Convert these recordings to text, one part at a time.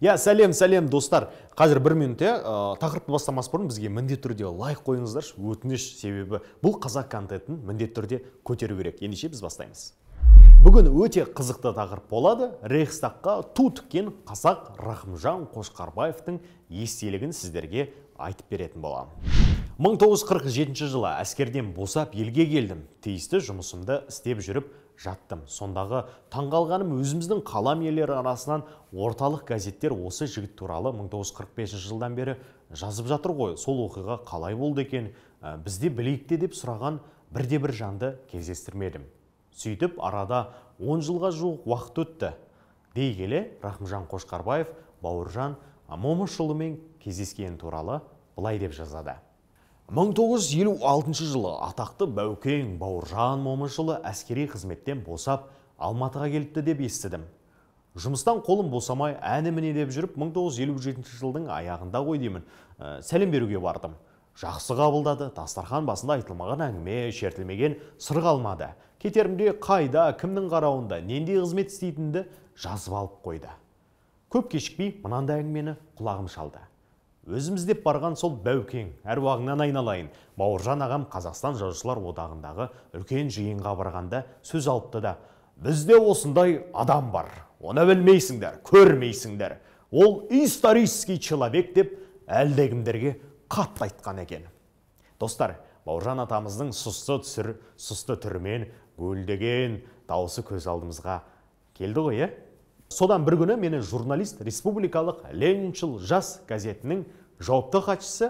иә сәлем сәлем достар қазір бір минут иә э, тақырыпты бастамас бұрын бізге міндетті түрде лайк қойыңыздаршы өтініш себебі бұл қазақ контентін міндетті түрде көтеру керек ендеше біз бастаймыз бүгін өте қызықты тақырып болады рейхстагқа ту тіккен қазақ рахымжан қошқарбаевтың естелігін сіздерге айтып беретін боламын 1947 жылы әскерден босап елге келдім тиісті жұмысымды істеп жүріп жаттым сондағы таңғалғаным өзіміздің қалам иелері арасынан орталық газеттер осы жігіт туралы 1945 жылдан бері жазып жатыр ғой сол оқиға қалай болды екен ә, бізде білейік деп сұраған бірде бір жанды кездестірмедім сөйтіп арада 10 жылға жуық уақыт өтті дей келе рахымжан қошқарбаев бауыржан момышұлымен кездескені туралы былай деп жазады 1956 жылы атақты Бәукең Бауыржан момышылы әскери қызметтен босап, Алматыға келіпті деп естідім. Жұмыстан қолым босамай, әні міне деп жүріп, 1957 жылдың аяғында ғой деймін, ә, сәлем беруге бардым. Жақсы қабылдады, дастархан басында айтылмаған әңгіме, шертілмеген сыр қалмады. Кетерімде қайда, кімнің қарауында, нендей қызмет істейтінді жазып алып қойды. Көп кешікпей, мынандай әңгімені құлағым шалды өзіміз деп барған сол бәукең әруағыңнан айналайын бауыржан ағам қазақстан жазушылар одағындағы үлкен жиынға барғанда сөз алыпты да бізде осындай адам бар оны білмейсіңдер көрмейсіңдер ол исторический человек деп әлдекімдерге қатты айтқан екен достар бауыржан атамыздың сұсты түсір сұсты түрімен гөлдеген даусы көз алдымызға келді ғой иә содан бір күні мені журналист республикалық лениншіл жас газетінің жауапты хатшысы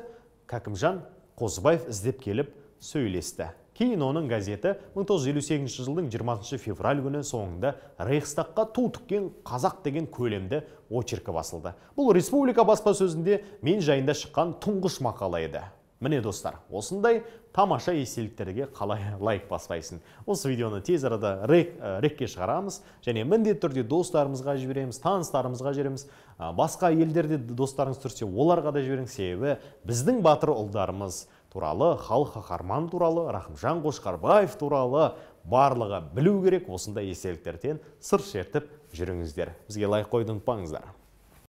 кәкімжан қозыбаев іздеп келіп сөйлесті кейін оның газеті 1958 жылдың 20 февраль күні соңында рейхстагқа ту тіккен қазақ деген көлемді очеркі басылды бұл республика сөзінде мен жайында шыққан тұңғыш мақала міне достар осындай тамаша естеліктерге қалай лайк баспайсың осы видеоны тез арада э, рекке шығарамыз және міндетті түрде достарымызға жібереміз таныстарымызға жібереміз басқа елдерде достарыңыз түрсе оларға да жіберіңіз себебі біздің батыр ұлдарымыз туралы халық қарман туралы рахымжан қошқарбаев туралы барлығы білу керек осындай естеліктерден сыр шертіп жүріңіздер бізге лайк қойды ұмытпаңыздар